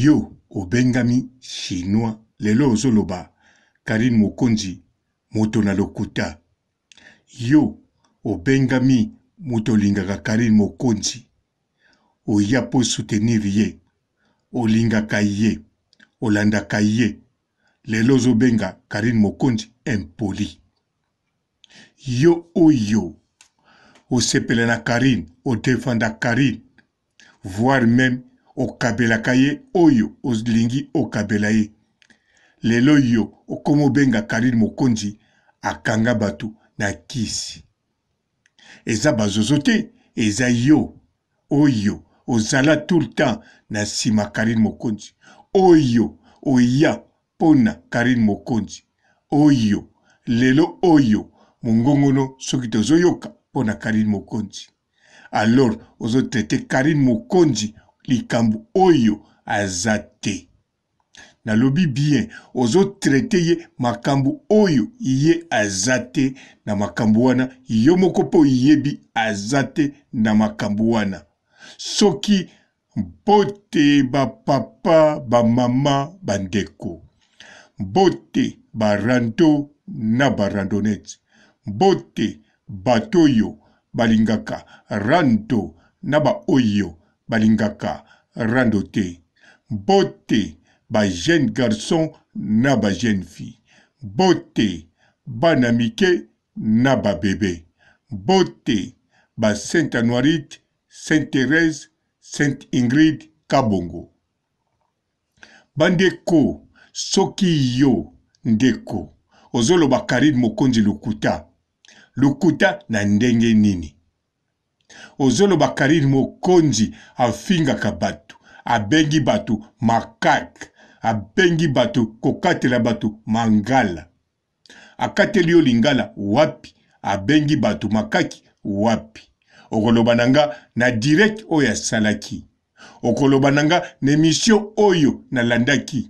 yo obengami chinois lelo ozoloba karine mokonzi moto na lokuta yo obengami moto olingaka karine mokonzi oya mpo soutenir ye olingaka ye olandaka ye lelo ozobenga karine mokonzi impoli yo oyo osepela na karine odefanda karine voire même okabelaka ye oyo olingi okabela ye lelo yo okoma obenga karine mokonzi akanga bato na kisi eza bazozo te eza yo oyo ozala tout le temps na nsima karine mokonzi oyo oya mpona karine mokonzi oyo lelo oyo mongongono soki tozoyoka mpona karine mokonzi alors ozotraite karine mokonzi likambo oyo aza te nalobi bien ozotraite ye makambo oyo ye aza te na makambo wana yo moko mpo oyebi aza te na makambo wana soki mbote bapapa bamama bandeko mbote barando na barandonete mbote bato oyo balingaka rando na baoyo balingaka rando te bote bajeune garçon na bajeune fille bote bana mike na babebe bote ba sainte anoirite sainte thérèse sainte ingrid kabongo bandeko soki yo ndeko ozoloba karine mokonzi lukuta lukuta na ndenge nini ozoloba kariri mokonzi afingaka bato abengi bato makake abengi bato kokatela bato mangala akateli yo lingala wapi abengi bato makaki wapi okoloba na nga na direct oyo asalaki okoloba na nga na emission oyo nalandaki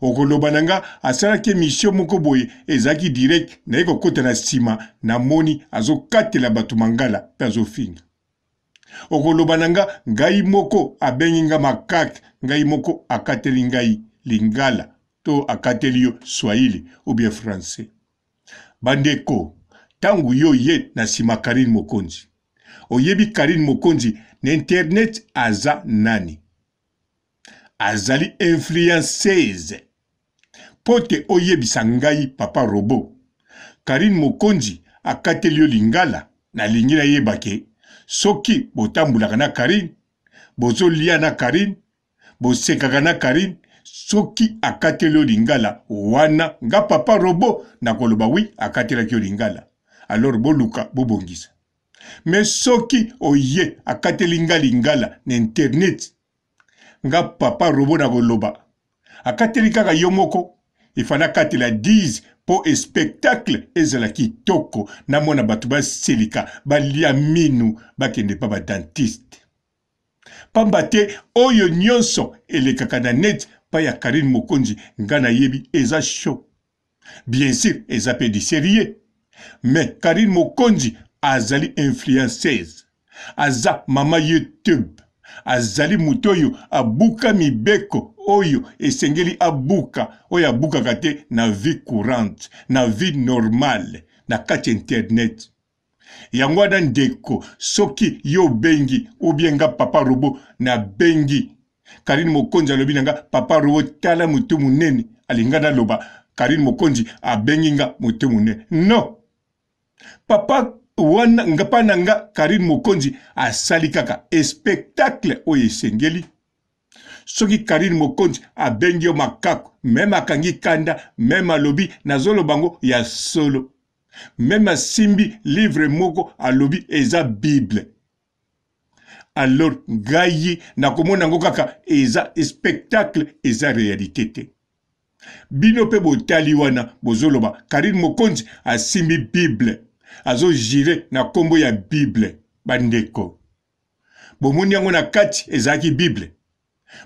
okoloba na nga asalaki emission moko boye ezalaki direct naye kokɔta na nsima namoni azokatela bato mangala mpe azofinga okoloba na nga ngai moko abengi nga makake ngai moko akateli ngai lingala to akateli yo swahili obien francais bandeko ntango yo ye na nsima karine mokonzi oyebi karine mokonzi na internet aza nani azali influenceuse mpo ete oyebisa ngai papa robo karine mokonzi akateli yo lingala nalingi nayebake soki botambolaka na karine bozolia na karine bosekaka na karine soki akateli yo lingala wana nga papa robo nakoloba wi akatelaki yo lingala alors boluka bobongisa me soki oye akateli nga lingala na internet nga papa robo nakoloba akateli kaka yo moko efalaka ete la 10 mpo espectacle ezala kitoko namona bato basilika balia minu bakende mpa badentiste pamba te oyo nyonso elekaka na net mpa ya karine mokonzi nga nayebi eza sho bien sur eza mpe diserie me karine mokonzi azali influenceuse aza mama youtube azali moto oyo abuka mibeko oyo esengeli abuka oyo abukaka te na vie courante na vie normale na kati ya internet yango wana ndeko soki yo obengi obienga papa robo nabengi karine mokonzi alobi na nga papa robo tala motu monene alinga naloba karine mokonzi abengi nga motu monene no papa wana ngapa na nga karine mokonzi asali kaka espectacle oyo esengeli soki karine mokonzi abengi yo makako meme akangi kanda meme alobi nazoloba ngo ya solo meme asimbi livre moko alobi eza bible alors ngai ye nakomona yango kaka eza spectacle eza réalité te bino mpe botali wana bozoloba karine mokonzi asimbi bible azogire na nkombo ya bible bandeko bomoni yango na kati ezalaki bible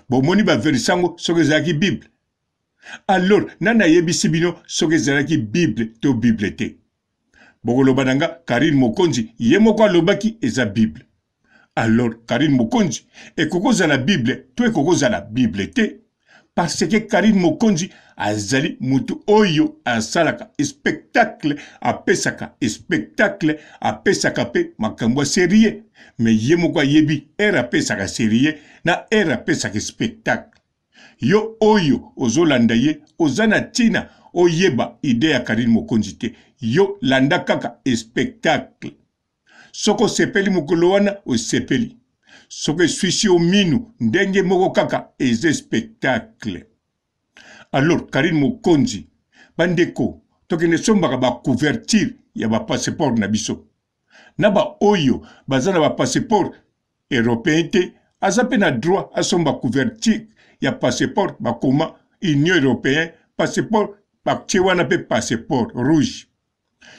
bomoni baveri sango soki ezalaki bible alors nani ayebisi bino soki ezalaki bible to bible te bokoloba na nga karine mokonzi ye moko alobaki eza bible alors karine mokonzi ekoki kozala bible to ekoki kozala bible te parce que karine mokonzi azali motu oyo asalaka spectacle apesaka spectacle apesaka mpe makambo ya serie me ye moko ayebi ere apesaka serie na ere apesaka spectacle yo oyo ozolanda ye oza na ntina oyeba ide ya karine mokonzi te yo landa kaka spectacle soki osepeli mokolo wana osepeli soki eswisi yo minu ndenge moko kaka eza spektakle alors karine mokonzi bandeko tokende sombaka bacouverture ya bapasseport na biso na baoyo baza na bapasseport européen te aza mpe na droit asomba couverture ya passeport bakoma union européen passeport batie wana mpe passeport rouge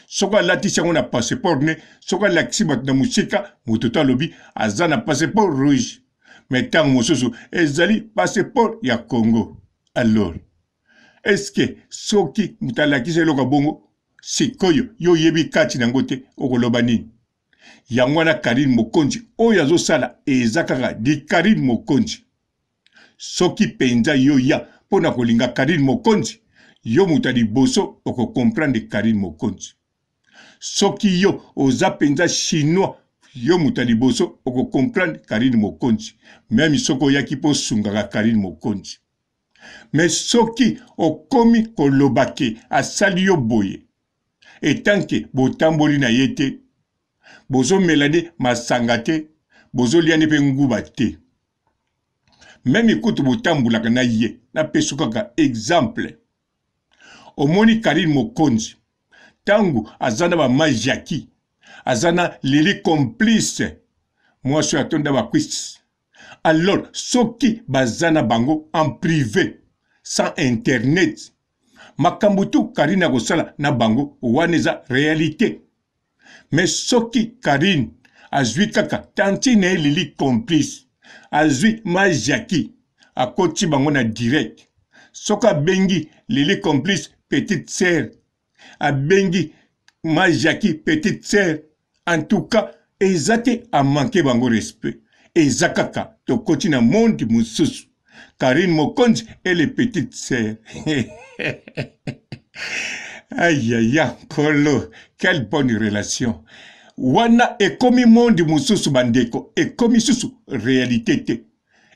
soki alatisi yango na passeport ne soki alakisi bato na mosika moto to alobi aza na passeport rouge me ntango mosusu ezali passeport ya congo alors eske soki moto alakisi eloko bongo sikoyo yo oyebi kati na yango te okoloba nini yango wana karine mokonzi oyo azosala eza kaka di karine mokonzi soki mpenza yo ya mpo na kolinga karine mokonzi yo moto ya liboso okokomprendre karine mokonzi soki yo oza mpenza chinois yo moto ya liboso okocomprendre karine mokonzi meme soki oyaki mpo osungaka karine mokonzi me soki okomi koloba ke asali yo boye etanke botamboli na ye te bozomela nde masanga te bozolia nde mpe nguba te meme kutu botambolaka na ye napesukaka exemple omoni karine mokonzi ntango aza na bamajaki aza na lili complice mwasi oyo atonda bakwisi alors soki baza na bango en privé sans internet makambo tu karine akosala na bango wana eza réalité me soki karine azwi kaka tanti na ye lili complice azwi majaki akoti bango na direct soki abengi lili complice petite sere abengi ma jaki petite sœur en tout cas eza te amanke bango respect eza kaka tokoti na monde mosusu karine mokonzi ele petite sœur ayaya nkolo quelle bonne relation wana ekomi monde mosusu bandeko ekomi susu réalité te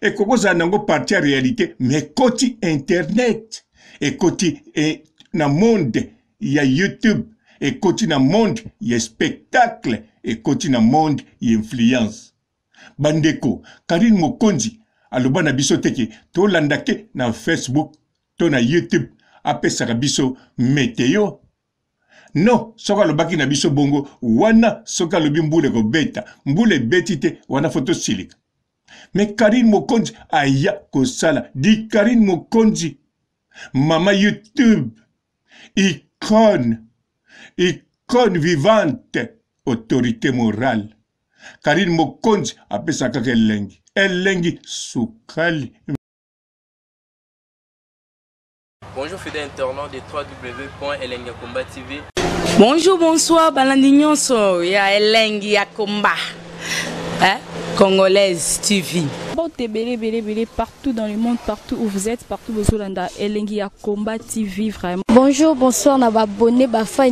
ekokozala nango parti ya réalité mais ekoti internet ekoti e, na monde ya youtube ekoti na monde ya spectacle ekoti na monde ya influence bandeko karine mokonzi aloba na biso teke tolandake na facebook to na youtube apesaka biso meteo no soki alobaki na biso bongo wana soki alobi mbula ekobeta mbula ebeti te wana fo tosilika me karine mokonzi aya kosala di karine mokonzi mama youtube I icône, icône vivante, autorité morale. Karine Mokonzi apesaka kaka elengi, elengi sukali. Bonjour fidèle internaute de www.elengiakomba TV. Bonjour, bonsoir, balandi nyonso ya elengi ya komba. Hein? Eh? Congolaise TV. Bon, Partout dans le monde, partout où vous êtes, partout où vous êtes, à Combat TV, vraiment. Bonjour, bonsoir, on a abonné à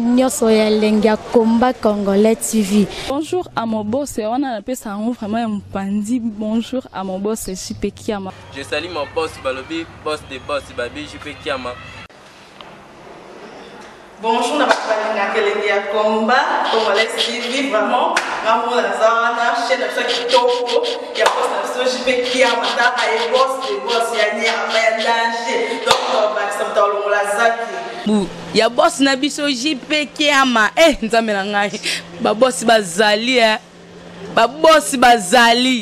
linga Combat Congolais TV. Bonjour à mon boss, on a appelé ça vraiment un bandit. Bonjour à mon boss, super Kiama. Je salue mon boss, Balobi, boss de boss, Babi, suis Bonjour, na kelenge ya combat congolais tv vraiment nga mona aza wana chaine na biso kitoko ya bos na biso jp kia mataka ye bos de bos ya nyama ya danger donc bakisa moto alongola zaki ya bosi na biso jp kiama e eh, nzambe na ngai babosi bazali e eh. babosi bazali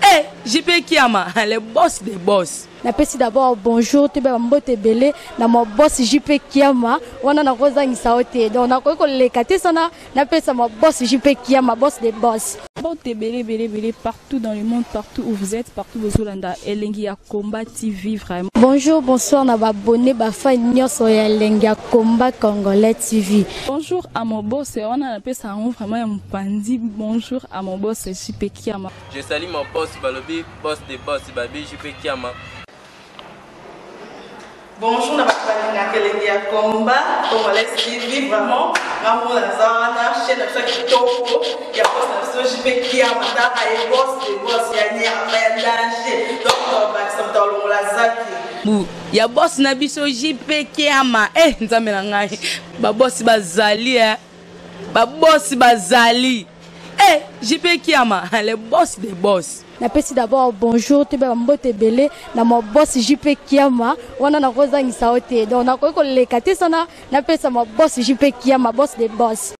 e eh, jp kiama le boss de boss napesi d'abord bonjour toyeba bambote ebele na mabosi ju mpe kiama wana nakozangisa yo te donc nakoki koleka te sana napesa mabosi ju mpe kiama bosi de bosi bote ebele ebele ebele partout dans le monde partout où vous êtes partout bozolanda elengi ya combat tv vraiment bonjour bonsoir na babone bafani nyonso ya elengi ya combat congolais tv bonjour à mobose wana napesa yango vraiment ya mopanzi bonjour à mobose ju mpe kiama je sali mobose balobi bos de bos babi ju mpe kiama bonjour na bato balinga kelenge ya komba congolais tv vraiment ngambo naza wana chaine na biso ya kitoko ya bose na biso jipe kiama ntaka ye bose de bose ya nyama ya danger donc bakisa moto alongola zaki ya bosi na biso jipe kiama e nzambe na ngai babosi bazali e babosi bazali e eh, jipe kiama le bosi de bosi napesi d'abord bonjour toyebaka mbote ebele na mabosi ju mpe kiama wana nakozangisa yo te donc nakoki koleka te sana napesa mabosi ju mpe kiama bosi de bosi